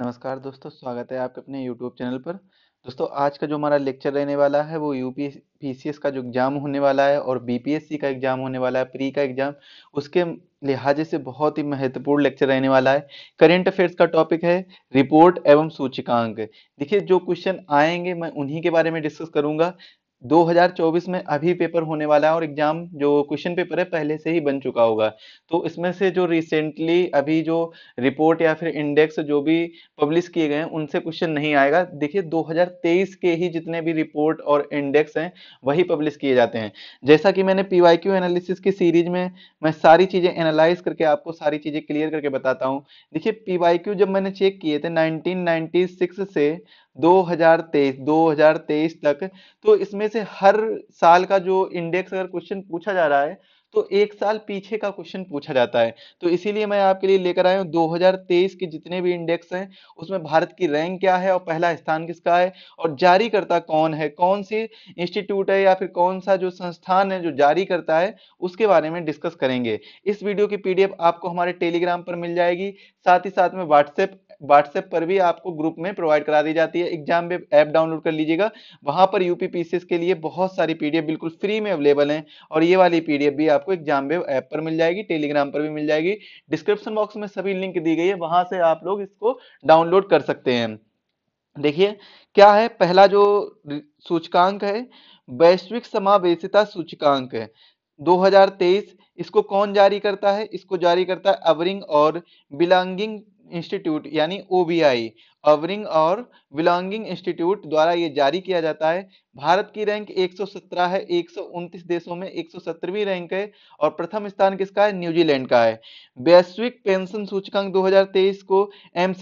नमस्कार दोस्तों स्वागत है आपके अपने यूट्यूब चैनल पर दोस्तों आज का जो हमारा लेक्चर रहने वाला है वो यू पी का जो एग्ज़ाम होने वाला है और बी का एग्ज़ाम होने वाला है प्री का एग्ज़ाम उसके लिहाजे से बहुत ही महत्वपूर्ण लेक्चर रहने वाला है करेंट अफेयर्स का टॉपिक है रिपोर्ट एवं सूचकांक देखिए जो क्वेश्चन आएंगे मैं उन्हीं के बारे में डिस्कस करूंगा 2024 में अभी पेपर होने वाला है और एग्जाम जो क्वेश्चन पेपर है पहले से ही बन चुका होगा तो इसमें से जो रिसेंटली अभी जो रिपोर्ट या फिर इंडेक्स जो भी पब्लिश किए गए हैं उनसे क्वेश्चन नहीं आएगा देखिए 2023 के ही जितने भी रिपोर्ट और इंडेक्स हैं वही पब्लिश किए जाते हैं जैसा कि मैंने पी एनालिसिस की सीरीज में मैं सारी चीज़ें एनालाइज करके आपको सारी चीज़ें क्लियर करके बताता हूँ देखिये पी जब मैंने चेक किए थे नाइनटीन से 2023 2023 तक तो इसमें से हर साल का जो इंडेक्स अगर क्वेश्चन पूछा जा रहा है तो एक साल पीछे का क्वेश्चन पूछा जाता है तो इसीलिए मैं आपके लिए लेकर आया हूँ 2023 के जितने भी इंडेक्स हैं उसमें भारत की रैंक क्या है और पहला स्थान किसका है और जारी करता कौन है कौन सी इंस्टीट्यूट है या फिर कौन सा जो संस्थान है जो जारी करता है उसके बारे में डिस्कस करेंगे इस वीडियो की पीडीएफ आपको हमारे टेलीग्राम पर मिल जाएगी साथ ही साथ में व्हाट्सएप व्हाट्सएप पर भी आपको ग्रुप में प्रोवाइड करा दी जाती है एग्जाम वेब ऐप डाउनलोड कर लीजिएगा वहां पर यूपी पीसीएस के लिए बहुत सारी पीडीएफ बिल्कुल फ्री में अवेलेबल हैं और ये वाली पीडीएफ भी आपको एग्जाम वेब ऐप पर मिल जाएगी टेलीग्राम पर भी मिल जाएगी डिस्क्रिप्शन बॉक्स में सभी लिंक दी गई है वहां से आप लोग इसको डाउनलोड कर सकते हैं देखिए क्या है पहला जो सूचकांक है वैश्विक समावेशिता सूचकांक है 2023 इसको कौन जारी करता है इसको जारी करता है अवरिंग और बिलोंगिंग इंस्टीट्यूट यानी ओबीआई अवरिंग और बिलोंगिंग इंस्टीट्यूट द्वारा ये जारी किया जाता है भारत की रैंक 117 है 129 देशों में एक रैंक है और प्रथम स्थान किसका है न्यूजीलैंड का है वैश्विक पेंशन सूचकांक 2023 को एम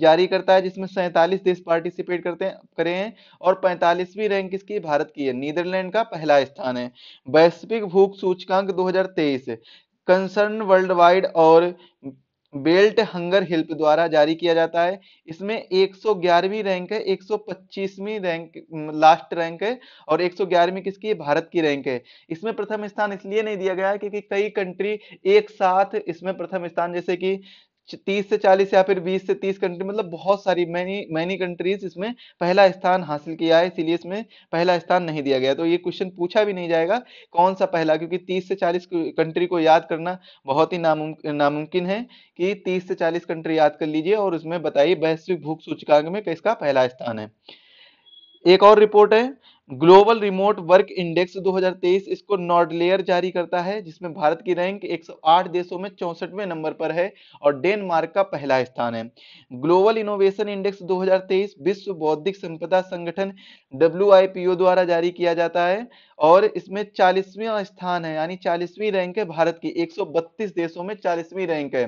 जारी करता है जिसमें सैंतालीस देश पार्टिसिपेट करते हैं करे हैं और पैंतालीसवीं रैंक किसकी भारत की है नीदरलैंड का पहला स्थान है वैश्विक भूख सूचकांक दो कंसर्न वर्ल्ड वाइड और बेल्ट हंगर हेल्प द्वारा जारी किया जाता है इसमें 111वीं रैंक है 125वीं रैंक लास्ट रैंक है और 111वीं किसकी है भारत की रैंक है इसमें प्रथम स्थान इसलिए नहीं दिया गया है क्योंकि कई कंट्री एक साथ इसमें प्रथम स्थान जैसे कि 30 से 40 या फिर 20 से 30 कंट्री मतलब बहुत सारी मैनी मैनी कंट्रीज इसमें पहला स्थान हासिल किया है इसीलिए इसमें पहला स्थान नहीं दिया गया तो ये क्वेश्चन पूछा भी नहीं जाएगा कौन सा पहला क्योंकि तीस से चालीस कंट्री को याद करना बहुत ही नामुमकिन है कि तीस से चालीस कंट्री याद कर लीजिए और उसमें बताइए वैश्विक भूख सूचकांक में किसका पहला स्थान है एक और रिपोर्ट है ग्लोबल रिमोट वर्क इंडेक्स 2023 इसको नॉर्ड लेयर जारी करता है जिसमें भारत की रैंक 108 देशों में चौसठवें नंबर पर है और डेनमार्क का पहला स्थान है ग्लोबल इनोवेशन इंडेक्स 2023 विश्व बौद्धिक संपदा संगठन डब्ल्यू द्वारा जारी किया जाता है और इसमें चालीसवीं स्थान है यानी चालीसवीं रैंक है भारत की एक देशों में चालीसवीं रैंक है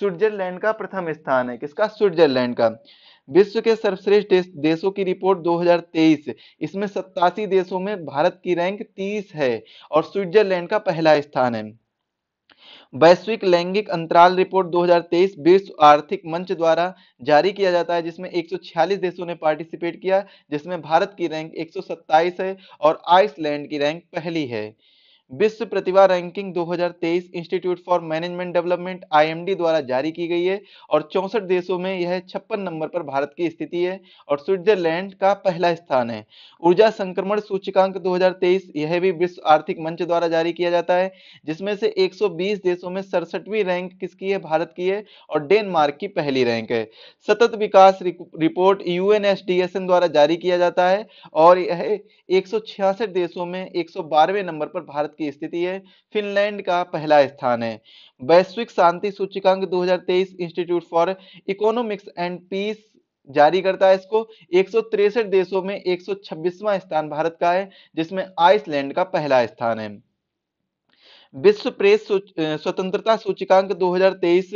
स्विट्जरलैंड का प्रथम स्थान है किसका स्विट्जरलैंड का विश्व के सर्वश्रेष्ठ देशों की रिपोर्ट 2023 इसमें सत्तासी देशों में भारत की रैंक 30 है और स्विट्जरलैंड का पहला स्थान है वैश्विक लैंगिक अंतराल रिपोर्ट 2023 विश्व आर्थिक मंच द्वारा जारी किया जाता है जिसमें 146 देशों ने पार्टिसिपेट किया जिसमें भारत की रैंक 127 है और आइसलैंड की रैंक पहली है विश्व प्रतिभा ranking 2023 Institute for Management Development IMD द्वारा जारी की गई है और चौसठ देशों में यह छप्पन नंबर पर भारत की स्थिति है और स्विट्जरलैंड का पहला स्थान है ऊर्जा संक्रमण सूचकांक 2023 यह भी विश्व आर्थिक मंच द्वारा जारी किया जाता है जिसमें से 120 देशों में सड़सठवीं रैंक किसकी है भारत की है और डेनमार्क की पहली रैंक है सतत विकास रिपोर्ट यू द्वारा जारी किया जाता है और यह एक देशों में एक नंबर पर भारत की स्थिति है फिनलैंड का पहला स्थान है वैश्विक शांति सूचकांक 2023 Institute for Economics and Peace जारी करता है इसको एक देशों में एक स्थान भारत का है जिसमें आइसलैंड का पहला स्थान है विश्व प्रेस स्वतंत्रता सूचकांक 2023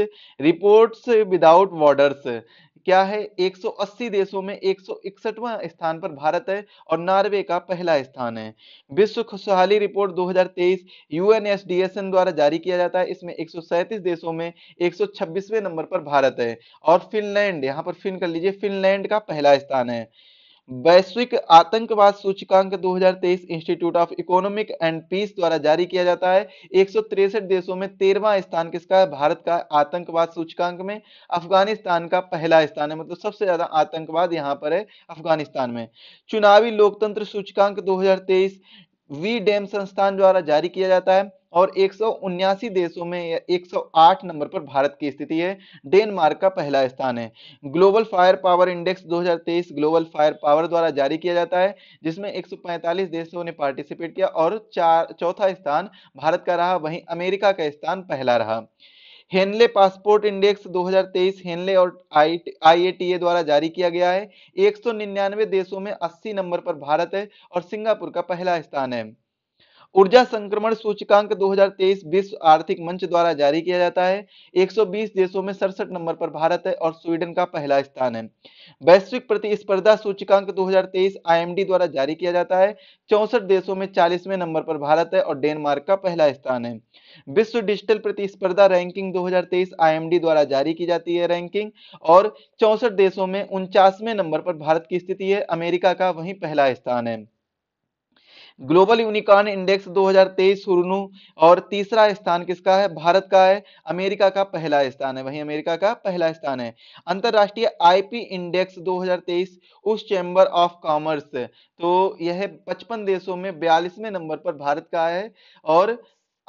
रिपोर्ट्स विदाउट बॉर्डर्स क्या है 180 देशों में एक स्थान पर भारत है और नॉर्वे का पहला स्थान है विश्व खुशहाली रिपोर्ट 2023 यूएनएसडीएसएन द्वारा जारी किया जाता है इसमें एक देशों में 126वें नंबर पर भारत है और फिनलैंड यहां पर फिन कर लीजिए फिनलैंड का पहला स्थान है वैश्विक आतंकवाद सूचकांक 2023 Institute of Economic and Peace द्वारा जारी किया जाता है एक देशों में तेरवा स्थान किसका है भारत का आतंकवाद सूचकांक में अफगानिस्तान का पहला स्थान है मतलब सबसे ज्यादा आतंकवाद यहां पर है अफगानिस्तान में चुनावी लोकतंत्र सूचकांक दो वी डैम संस्थान द्वारा जारी किया जाता है और एक देशों में 108 नंबर पर भारत की स्थिति है डेनमार्क का पहला स्थान है Global Firepower Index 2023 Global Firepower द्वारा जारी किया जाता है जिसमें 145 देशों ने पार्टिसिपेट किया और चार चौथा स्थान भारत का रहा वहीं अमेरिका का स्थान पहला रहा हेनले पासपोर्ट इंडेक्स 2023 हेनले और आईएटीए द्वारा जारी किया गया है 199 देशों में 80 नंबर पर भारत है और सिंगापुर का पहला स्थान है ऊर्जा संक्रमण सूचकांक 2023 विश्व आर्थिक मंच द्वारा जारी किया जाता है 120 देशों में सड़सठ नंबर पर भारत है और स्वीडन का पहला स्थान है वैश्विक प्रतिस्पर्धा सूचकांक 2023 आईएमडी द्वारा जारी किया जाता है चौसठ देशों में चालीसवें नंबर पर भारत है और डेनमार्क का पहला स्थान है विश्व डिजिटल प्रतिस्पर्धा रैंकिंग 2023 आईएमडी द्वारा जारी की जाती है रैंकिंग और चौसठ देशों में उनचासवें नंबर पर भारत की स्थिति है अमेरिका का वही पहला स्थान है ग्लोबल यूनिकॉर्न इंडेक्स 2023 सुरनु और तीसरा स्थान किसका है भारत का है अमेरिका का पहला स्थान है वही अमेरिका का पहला स्थान है अंतरराष्ट्रीय आईपी इंडेक्स 2023 उस चैम्बर ऑफ कॉमर्स तो यह 55 देशों में बयालीसवें नंबर पर भारत का है और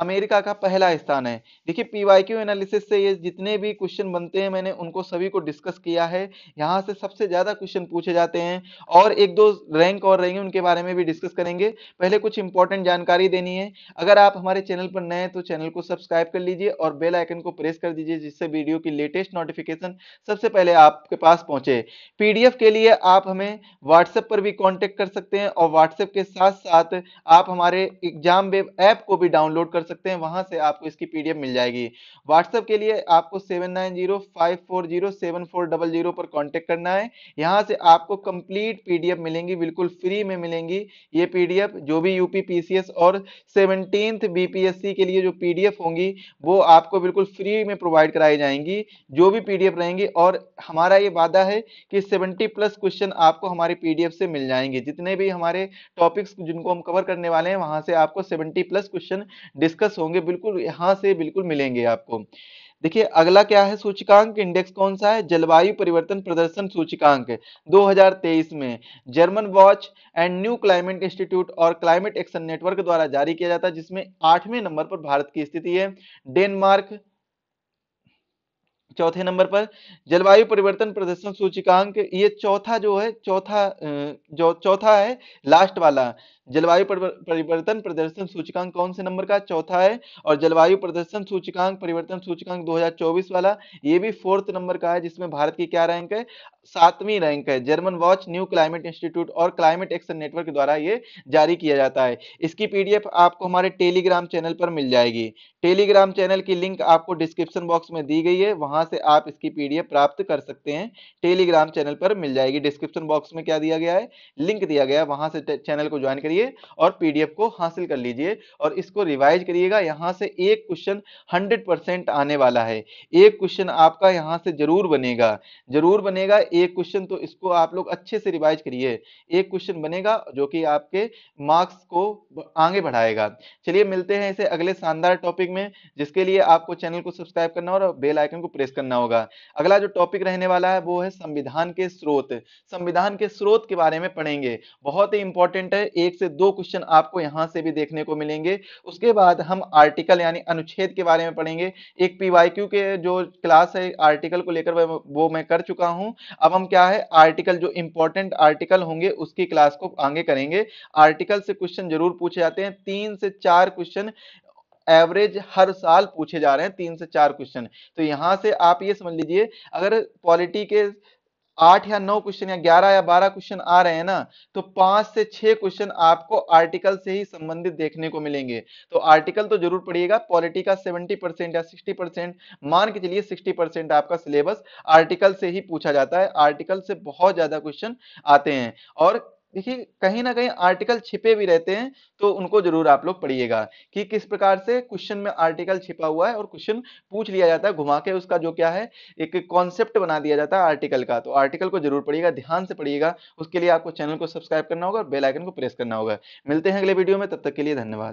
अमेरिका का पहला स्थान है देखिए पीवाईक्यू एनालिसिस से ये जितने भी क्वेश्चन बनते हैं मैंने उनको सभी को डिस्कस किया है यहाँ से सबसे ज्यादा क्वेश्चन पूछे जाते हैं और एक दो रैंक और रहेंगे उनके बारे में भी डिस्कस करेंगे पहले कुछ इंपॉर्टेंट जानकारी देनी है अगर आप हमारे चैनल पर नए तो चैनल को सब्सक्राइब कर लीजिए और बेल आइकन को प्रेस कर दीजिए जिससे वीडियो की लेटेस्ट नोटिफिकेशन सबसे पहले आपके पास पहुंचे पीडीएफ के लिए आप हमें व्हाट्सएप पर भी कॉन्टेक्ट कर सकते हैं और व्हाट्सएप के साथ साथ आप हमारे एग्जाम वेब ऐप को भी डाउनलोड कर सकते हैं वहां से आपको इसकी पीडीएफ मिल जाएगी व्हाट्सएप के लिए आपको seven nine zero five four zero seven four double zero पर कॉन्टेक्ट करना है यहाँ से आपको कंप्लीट पीडीएफ मिलेंगी बिल्कुल फ्री में मिलेंगी ये पीडीएफ जो भी यूपी पीसीएस और सेवनटीन बीपीएससी के लिए जो पीडीएफ होंगी वो आपको बिल्कुल फ्री में प्रोवाइड कराई जाएंगी जो भी पीडीएफ रहेंगी और हमारा ये वादा है कि सेवेंटी प्लस क्वेश्चन आपको हमारे पीडीएफ से मिल जाएंगे जितने भी हमारे टॉपिक्स जिनको हम कवर करने वाले हैं वहां से आपको 70 प्लस क्वेश्चन डिस्कस डिस्कस होंगे बिल्कुल यहाँ से बिल्कुल मिलेंगे आपको देखिए अगला क्या है सूचकांक इंडेक्स कौन सा है जलवायु परिवर्तन प्रदर्शन सूचकांक 2023 में Germanwatch and New Climate Institute और क्लाइमेट एक्शन नेटवर्क द्वारा जारी किया जाता है जिसमें आठवें नंबर पर भारत की स्थिति है डेनमार्क चौथे नंबर पर जलवायु परिवर्तन प्रदर्शन सूचकांक ये चौथा जो है चौथा जो चौथा है लास्ट वाला जलवायु परिवर्तन प्रदर्शन सूचकांक कौन से नंबर का चौथा है और जलवायु प्रदर्शन सूचकांक परिवर्तन सूचकांक 2024 वाला ये भी फोर्थ नंबर का है जिसमें भारत की क्या रैंक है सातवीं रैंक है Germanwatch New Climate Institute और क्लाइमेट एक्शन नेटवर्क द्वारा ये जारी किया जाता है इसकी पीडीएफ आपको हमारे टेलीग्राम चैनल पर मिल जाएगी टेलीग्राम चैनल की लिंक आपको डिस्क्रिप्शन बॉक्स में दी गई है वहां वहां से आप इसकी पीडीएफ प्राप्त कर सकते हैं टेलीग्राम चैनल पर मिल जाएगी डिस्क्रिप्शन बॉक्स में क्या दिया गया है लिंक दिया गया है वहां से चैनल को ज्वाइन करिए और पीडीएफ को हासिल कर लीजिए और इसको रिवाइज करिएगा यहाँ से एक क्वेश्चन हंड्रेड आने वाला है एक क्वेश्चन आपका यहाँ से जरूर बनेगा जरूर बनेगा एक क्वेश्चन तो इसको आप लोग अच्छे से रिवाइज करिए एक क्वेश्चन बनेगा जो कि आपके मार्क्स को आगे बढ़ाएगा चलिए मिलते हैं इसे अगले शानदार टॉपिक में जिसके लिए आपको चैनल को सब्सक्राइब करना और बेल आइकन को प्रेस पेश करना होगा अगला जो टॉपिक रहने वाला है वो है संविधान के स्रोत संविधान के स्रोत के बारे में पढ़ेंगे बहुत ही इंपॉर्टेंट है एक से दो क्वेश्चन आपको यहाँ से भी देखने को मिलेंगे उसके बाद हम आर्टिकल यानी अनुच्छेद के बारे में पढ़ेंगे एक पीवाईक्यू के जो क्लास है आर्टिकल को लेकर वो मैं कर चुका हूँ अब हम क्या है आर्टिकल जो इंपॉर्टेंट आर्टिकल होंगे उसकी क्लास को आगे करेंगे आर्टिकल से क्वेश्चन जरूर पूछे जाते हैं तीन से चार क्वेश्चन एवरेज हर साल पूछे जा रहे हैं तीन से चार क्वेश्चन तो यहां से आप ये समझ लीजिए अगर पॉलिटी के आठ या नौ क्वेश्चन या ग्यारह या बारह क्वेश्चन आ रहे हैं ना तो पांच से छह क्वेश्चन आपको आर्टिकल से ही संबंधित देखने को मिलेंगे तो आर्टिकल तो जरूर पढ़िएगा पॉलिटी का सेवेंटी परसेंट या सिक्सटी परसेंट मान के चलिए सिक्सटी परसेंट आपका सिलेबस आर्टिकल से ही पूछा जाता है आर्टिकल से बहुत ज्यादा क्वेश्चन आते हैं और देखिए कहीं ना कहीं आर्टिकल छिपे भी रहते हैं तो उनको जरूर आप लोग पढ़िएगा कि किस प्रकार से क्वेश्चन में आर्टिकल छिपा हुआ है और क्वेश्चन पूछ लिया जाता है घुमा के उसका जो क्या है एक कॉन्सेप्ट बना दिया जाता है आर्टिकल का तो आर्टिकल को जरूर पढ़िएगा ध्यान से पढ़िएगा उसके लिए आपको चैनल को सब्सक्राइब करना होगा और बेलाइकन को प्रेस करना होगा मिलते हैं अगले वीडियो में तब तक के लिए धन्यवाद